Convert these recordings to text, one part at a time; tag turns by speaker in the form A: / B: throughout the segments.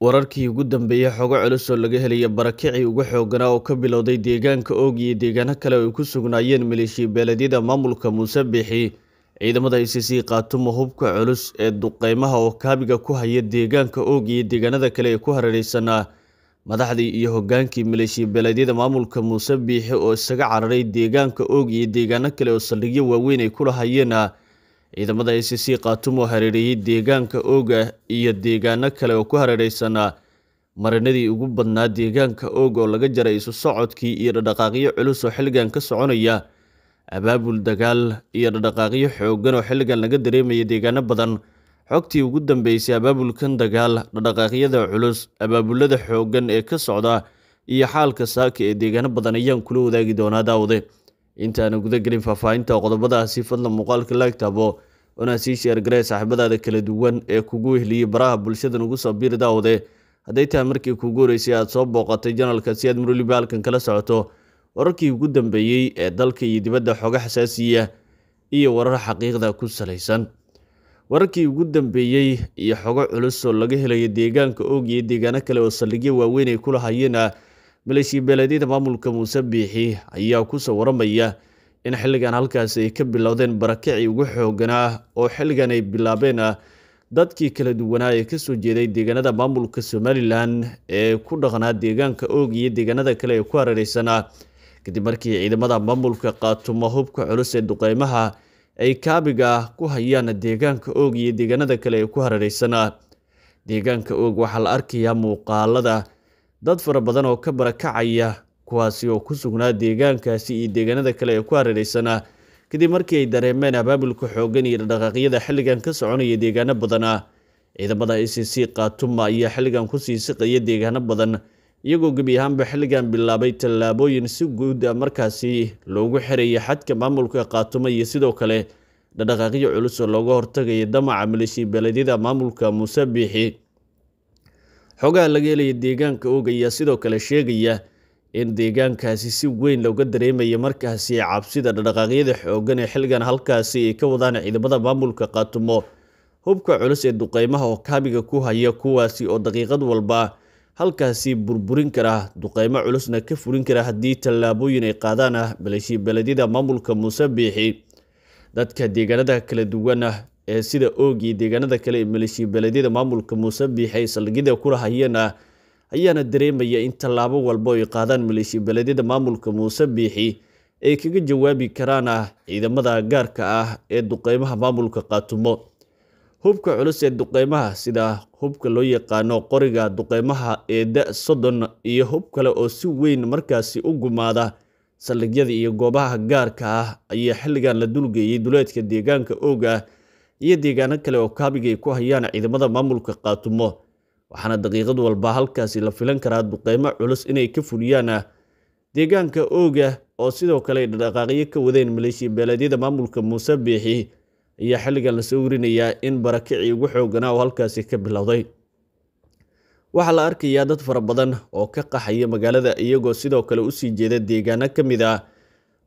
A: wararkii ugu dambeeyey xogo culus oo laga helaya barakicii ugu xooganaa oo ka bilowday deegaanka oog iyo deegaano kale oo ay ku sugnaayeen maleeshiya beeledyada maamulka muuse biixi ciidamada icc c qaatumo hubka culus ee duqeymaha oo kaabiga ku haya deegaanka oog iyo deegaanada kale ee ku hareereysanaa madaxdii iyo hoggaankii maleeshiya beeledyada maamulka muuse biixi oo isaga cararay deegaanka oog iyo deegaano kale oo saldhigyo waaweyn ay ku lahayeen ciidamada a c c oo hareereeyey deegaanka ooga iyo deegaano kale oo ku hareereysanaa marinadii ugu badnaa deegaanka oog oo laga jaray isu socodkii iyo dhadhaqaaqyo culus oo xilligan ka soconaya abaabul dagaal iyo dhadhaqaaqyo xooggan oo xilligan laga dareemaya deegaano badan xogtii ugu dambeysay abaabulkan dagaal dhadhaqaaqyada culus abaabulada xooggan ee ka socda iyo xaalka saaka ee deegaano badan ayaan kula wadaagi doonaa daawade intaana guda gelin faahfaahinta qodobadaasi fadlan muuqaalka laagtaabo taabo una sii sheer garee saaxiibadaada kala duwan ee kugu wehliyey baraha bulshada nugu soo biiri daawade hadday tahay markii kuugu horeysay aad soo booqatay janalka si aad marweliba halkan kala socoto wararkii ugu dambeeyey ee dalka iyo dibadda xooga xasaasiya iyo warar xaqiiqda ku salaysan wararkii ugu dambeeyey iyo xogo culus oo laga helayo deegaanka oog iyo deegaano kale oo saldhigyo waaweyn ay ku lahayeena maleeshiya beeleedyada maamulka muuse biixi ayaa kusoo waramaya in xilligan halkaasi ay ka bilowdeen barakacii ugu xoogganaa ah oo xilligan ay bilaabeen ah. dadkii kala duwanaa ee ka soo jeeday deegaanada maamulka somalilan ee ku dhaqnaa deegaanka oog iyo deegaanada kale ee ku hareereysanaa ah. kadib markii ciidamada maamulka qaatuma hubka culus ee duqeymaha ay kaabiga ku hayaan deegaanka oog iyo deegaanada kale ee ku hareereysanaa deegaanka oog waxaa la arkayaa muuqaalada dad fara badan oo ka barakacaya kuwaasi oo ku sugnaa deegaankaasi iyo deegaanada kale ee ku hareeraysanaa kadib markii ay dareemeen abaabulka xoogan iyo dhaqaaqyada xilligan ka soconaya deegaano badana ciidamada i c c khaatuma ayaa xilligan ku sii siqaya deegaano badan iyagoo gebi ahaanba xilligan bilaabay tallaabooyin si guud a ah markaasi loogu xiraya xadka maamulka khaatuma iyo sidoo kale dhadhaqaaqyo culus oo looga hortagaya damaca maleeshiya belediyada maamulka muuse biixi xoogaha laga helaya deegaanka ooga ayaa sidoo kale sheegaya in deegaankaasi si weyn looga dareemayo markaasi cabsida dhadhaqaaqyada xoogan ee xilligan halkaasi ay ka wadaan ciidamada maamulka qaatumo hubka culus ee duqeymaha oo kaabiga ku haya kuwaasi oo daqiiqad walba halkaasi burburin kara duqeymo culusna ka furin kara haddii tallaabooyin ay qaadaan ah maamulka muuse biixi dadka deegaanada kala duwana ee sida oogii deegaanada kale ee maleeshiya belediyada maamulka muuse biixey saldhigyada kula hayana ayaana dareemaya in tallaabo walba ay qaadaan maleeshiya belediyada maamulka muuse biixi ay kaga jawaabi karaan ciidamada gaarka ah ee duqeymaha maamulka qaatumo hubka culus ee duqeymaha sida hubka loo yaqaano qoriga duqeymaha ee da soddon iyo hub kale oo si weyn markaasi u gumaada saldhigyada iyo goobaha gaarka ah ayaa xilligan la dulgeeyey duleedka deegaanka oog iyo deegaano kale oo kaabig ay ku hayaan ciidamada maamulka qaatumo waxaana daqiiqad walba halkaasi la filan karaa duqeymo culus inay ka fuliyaan ah, deegaanka ooga oo sidoo kale ay dhaqaaqyo ka wadeen maleeshiya beeleedyada maamulka muuse biixi ayaa xilligan lasoo warinayaa in barakicii ugu xooganaa oo halkaasi ka bilowday waxaa la arkayaa dad fara badan oo ka qaxaya magaalada iyagoo sidoo kale usii jeeda deegaano ka mid ah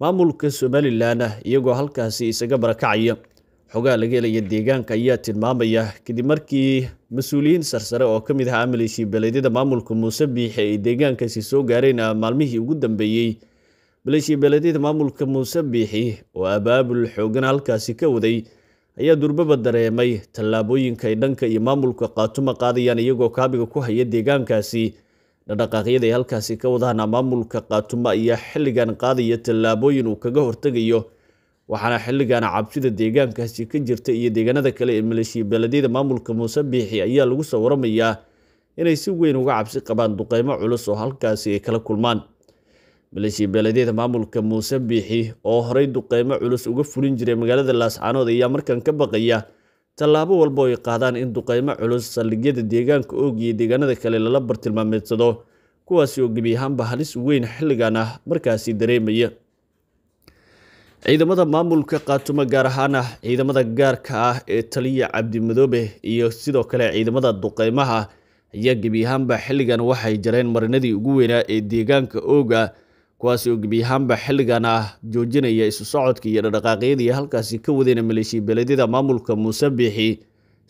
A: maamulka somalilan iyagoo halkaasi isaga barakacaya xogaa laga helaya deegaanka ayaa tilmaamaya kadib markii mas-uuliyiin sarsare oo ka mid ahaa amaleeshii beeleedyada maamulka muuse biixe ay deegaankaasi soo gaareen maalmihii ugu dambeeyey maleeshii beeleedyada maamulka muuse biixi oo abaabul xoogana halkaasi ka waday ayaa durbaba dareemay tallaabooyinka ay dhanka iyo maamulka qaatuma qaadayaan iyagoo kaabiga ku haya deegaankaasi dhaqdhaqaaqyada ay halkaasi ka wadaan maamulka qaatuma ayaa xilligan qaadaya tallaabooyin uu kaga hortegayo waxaana xilligana cabsida deegaankaasi ka jirta iyo deegaanada kale ee maleeshiya belediyada maamulka muuse biixi ayaa lagu soo waramayaa inay si weyn uga cabsi qabaan duqeymo culus oo halkaasi ay kala kulmaan maleeshiya belediyada maamulka muuse biixi oo horay duqeymo culus uga fulin jiray magaalada laascaanood ayaa markan ka baqaya tallaabo walba oo ay qaadaan in duqeymo culus saldhigyada deegaanka iyo deegaanada kale lala bartilmaameedsado kuwaasi oo gebi ahaanba halis weyn xilligan ah markaasi dareemaya ciidamada maamulka qaatumo gaar ahaana ciidamada gaarka ah ee taliya cabdimadoobe iyo sidoo kale ciidamada duqeymaha ayaa gebi ahaanba xilligan waxay jareen marinadii ugu weynaa ee deegaanka ooga kuwaasi oo gebi ahaanba xilligan ah joojinaya isu socodkii iyo dhadhaqaaqyadii halkaasi ka wadeena maleeshiya beeleedyada maamulka muuse biixi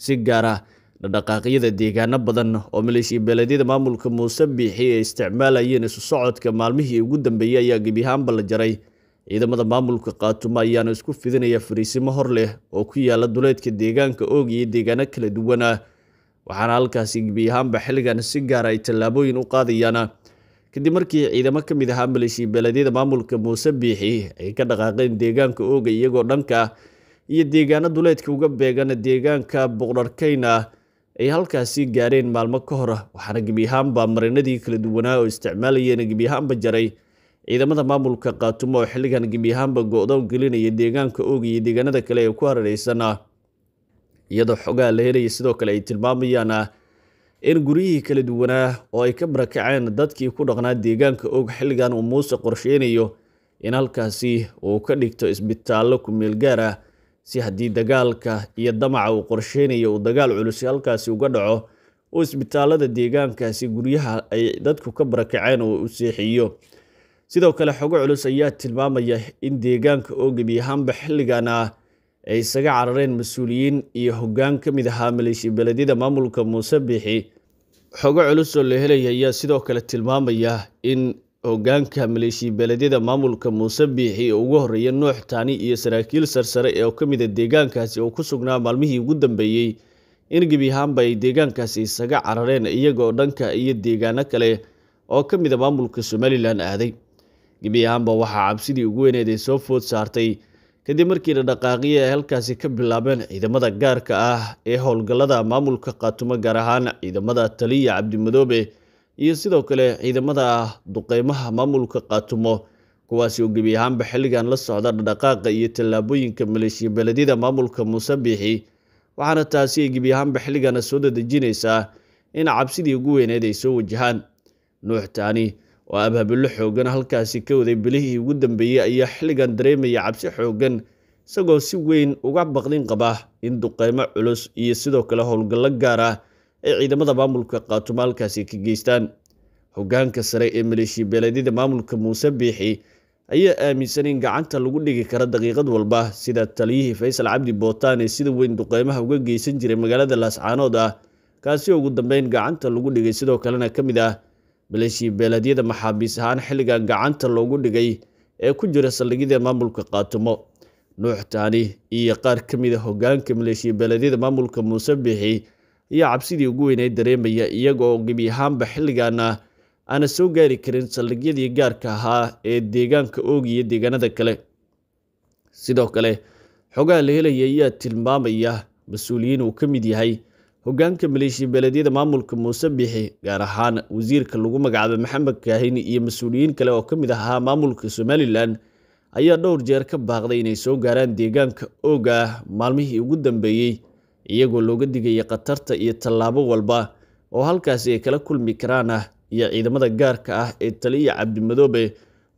A: si gaara ah dhadhaqaaqyada deegaano badan oo maleeshiya beeleedyada maamulka muuse biixi ay isticmaalayeen isu socodka maalmihii ugu dambeeyey ayaa gebi ahaanba la jaray ciidamada maamulka kaatumo ayaana isku fidinaya fariisimo hor leh oo ku yaala duleedka deegaanka oog iyo deegaano kala duwana waxaana halkaasi gebi ahaanba xilligan si gaara ah ay tallaabooyin u qaadayaan kadib markii ciidamo ka mid ahaa maleeshiya beeledyada maamulka muuse biixi ay ka dhaqaaqeen deegaanka ooga iyagoo dhanka iyo deegaano duleedka uga beegan deegaanka buqdharkayna ay halkaasi gaareen maalmo ka hor ah. waxaana gebi ahaanba marinadii kala duwanaa oo isticmaalayeena gebi ahaanba jaray ciidamada maamulka khaatumo oo xilligan gebi ahaanba go-doon gelinaya deegaanka ooga iyo deegaanada kale ee ku harareysan iyadoo xogaa la helaya sidoo kale ay tilmaamayaan in guryihii kala duwanaa oo ay ka barakaceen dadkii ku dhaqnaa deegaanka og xilligan uu muuse qorsheynayo in halkaasi uu ka dhigto isbitaallo kumeel gaar ah si haddii dagaalka iyo damaca uu qorsheynayo uu dagaal culusi halkaasi uga dhaco uu isbitaalada deegaankaasi guryaha ay dadku ka barakaceen oo u seexiyo sidoo kale xogo culus ayaa tilmaamaya in deegaanka oogabi ahaanba xilligana ay isaga carareen mas-uuliyiin iyo hoggaan ka mid ahaa maleeshiya belediyada maamulka muuse biixi xogo culus oo la helaya ayaa sidoo kale tilmaamaya in hogaanka maleeshiya belediyada maamulka muuse biixi ugu horeeya nuux taani iyo saraakiil sarsare ee ka mida ah deegaankaasi oo ku sugnaa maalmihii ugu dambeeyey in gebi ahaanba ay deegaankaasi isaga carareen iyagoo dhanka iyo deegaano kale oo ka mida ah maamulka somalilan aaday gebi ahaanba waxaa cabsidii ugu weyneed ay soo food saartay kadib markii dhadhaqaaqyo ay halkaasi ka bilaabeen ciidamada gaarka ah ee howlgallada maamulka qaatumo gaar ahaan ciidamada taliya cabdimadoobe iyo sidoo kale ciidamada duqeymaha maamulka qaatumo kuwaasi oo gebi ahaanba xilligan la socda dhadhaqaaqa iyo tallaabooyinka maleeshiya beledyada maamulka muuse biixi waxaana taasi ay gebi ahaanba xilligana soo dadejinaysaa in cabsidii ugu weyneed ay soo wajahaan nuuxtaani oo abhabillo xooggan halkaasi ka waday bilihii ugu dambeeyey ayaa xilligan dareemaya cabsi xooggan isagoo si weyn uga baqdin qaba in duqeymo culus iyo sidoo kale howlgallo gaar ah ay ciidamada maamulka qaatumo halkaasi ka geystaan hoggaanka sare ee maleeshiya beeleedyada maamulka muuse biixi ayaa aaminsan in gacanta lagu dhigi karo daqiiqad walba sida taliyihii faysal cabdi bootaan ee sida weyn duqeymaha uga geysan jiray magaalada laascaanood ah kaasi ugu dambeyn gacanta lagu dhigay sidoo kalena ka mid ah maleeshiya beeladyada maxaabiis ahaan xilligan gacanta loogu dhigay ee ku jira saldhigyada maamulka qaatimo nuux taani iyo qaar ka mid a ah hoggaanka maleeshiya beeladyada maamulka muuse biixi ayaa cabsidii ugu weynay dareemaya iyagooo gebi ahaanba xilligaana aana soo gaari karin saldhigyadii gaarka ahaa ee deegaanka oog iyo deegaanada kale sidoo kale xogaha la helaya ayaa tilmaamaya mas-uuliyiin uu ka mid yahay hoggaanka maleeshiya beeleedyada maamulka muuse bixi gaar ahaan wasiirka lagu magacaabay maxamed kaahini iyo mas-uuliyiin kale oo ka mid ahaa maamulka somalilan ayaa dhowr jeer ka baaqday inay soo gaaraan deegaanka ooga ah maalmihii ugu dambeeyey iyagoo looga digaya khatarta iyo tallaabo walba oo halkaasi ay kala kulmi karaan ah iyo ciidamada gaarka ah ee taliya cabdimadoobe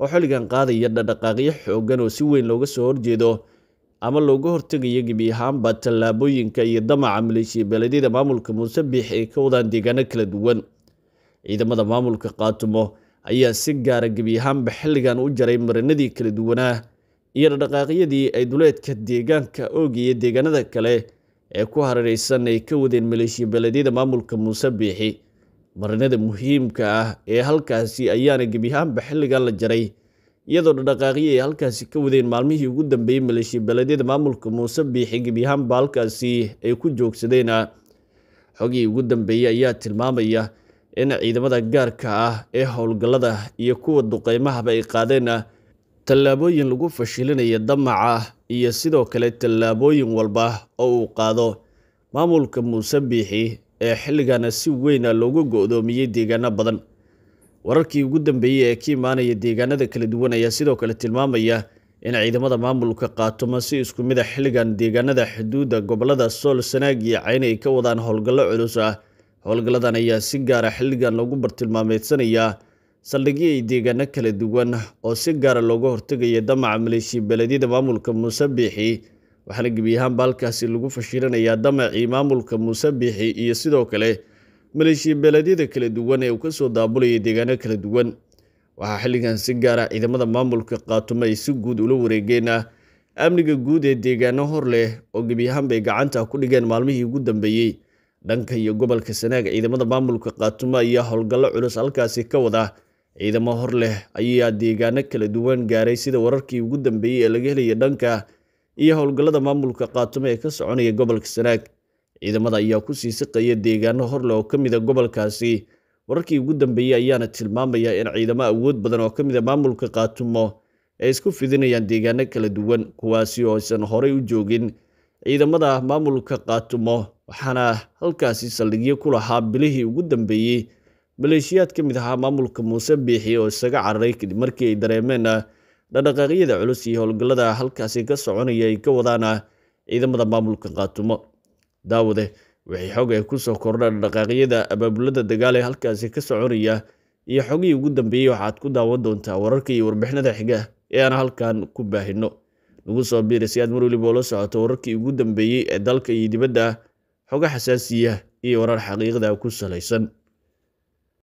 A: oo xilligan qaadaya dhadhaqaaqyo xooggan oo si weyn looga soo horjeedo ama looga hortegayo gebi ahaanba tallaabooyinka iyo damaca maleeshiya beeledyada maamulka muuse biix ka wadaan deegaano kala duwan ciidamada maamulka qaatumo ayaa si gaara ah gebi ahaanba xilligan u jaray marinadii kala duwanaa iyo dhaqdhaqaaqyadii ay duleedka deegaanka oogaya deegaanada kale ee ku hariraysan ay ka wadeen maleeshiya beeledyada maamulka muusebiixi marinada muhiimka ah ee halkaasi ayaana gebi ahaanba xilligan la jaray iyadoo dhadhaqaaqyo ay halkaasi ka wadeen maalmihii ugu dambeeyey maleeshiya beeleedyada maamulka muuse biixi gebyahaanba halkaasi ay ku joogsadeen xogii ugu dambeeyey ayaa tilmaamaya in ciidamada gaarka ah ee howlgallada iyo kuwa duqeymahaba ay qaadeen tallaabooyin lagu fashilinaya damaca iyo sidoo kale tallaabooyin walba oo uu qaado maamulka muuse biixi ee xilligaana si weyna loogu go-doomiyey deegaano badan wararkii ugu dambeeyey ee ka imaanaya deegaanada kala duwan ayaa sidoo kale tilmaamaya in ciidamada maamulka qaatoma si isku mid a ah xilligan deegaanada xuduudda gobolada sool sanaag iyo cayne ay ka wadaan howlgallo culus ah howlgalladan ayaa si gaara ah xilligan loogu bartilmaameedsanayaa saldhigyo ay deegaano kala duwan oo si gaara ah looga hortegaya damaca maleeshiya belediyada maamulka muuse biixi waxaana gebi ahaanba halkaasi lagu fashilinayaa damacii maamulka muuse biixi iyo sidoo kale maleeshiya beeladyada kala duwan ee uu ka soo daabulaya deegaano kala duwan waxaa xilligan si gaar ah ciidamada maamulka khaatumo ay si guud ula wareegeen ah amniga guud ee deegaano hor leh oo gebi ahaan bay gacanta ku dhigeen maalmihii ugu dambeeyey dhanka iyo gobolka sanaag ciidamada maamulka khaatumo ayaa howlgallo culus halkaasi ka wada ciidamo hor leh ayaa deegaano kala duwan gaaray sida wararkii ugu dambeeyey ee laga helaya dhanka iyo howlgallada maamulka khaatumo ee ka soconaya gobolka sanaag ciidamada ayaa ku sii siqaya deegaano horleh oo ka a ah gobolkaasi wararkii ugu dambeeyey ayaana tilmaamaya in ciidamo awood badan oo ka mid a ah maamulka qaatumo ay isku fidinayaan deegaano kala duwan kuwaasi oo aysan horey u joogin ciidamada maamulka qaatumo waxaana halkaasi saldhigyo ku lahaa bilihii ugu dambeeyey maleeshiyaad ka mid ahaa maamulka muuse biixi oo isaga cararay kadib markii ay dareemeen dhaqdhaqaaqyada culus iyo howlgallada halkaasi ka soconaya ay ka wadaana ciidamada maamulka qaatumo daawade wixii xog ay soo kordhaan dhaqaaqyada abaabulada dagaal ee halkaasi ka soconaya iyo xogihii ugu dambeeyey waxaad ku daawan doontaa wararka iyo warbixinada xiga ee aan halkan ku baahino nagu soo biira si aad mar weliba ula socoto wararkii ugu dambeeyey ee dalka iyo dibadda ah xogo xasaasiya iyo warar xaqiiqda ku salaysan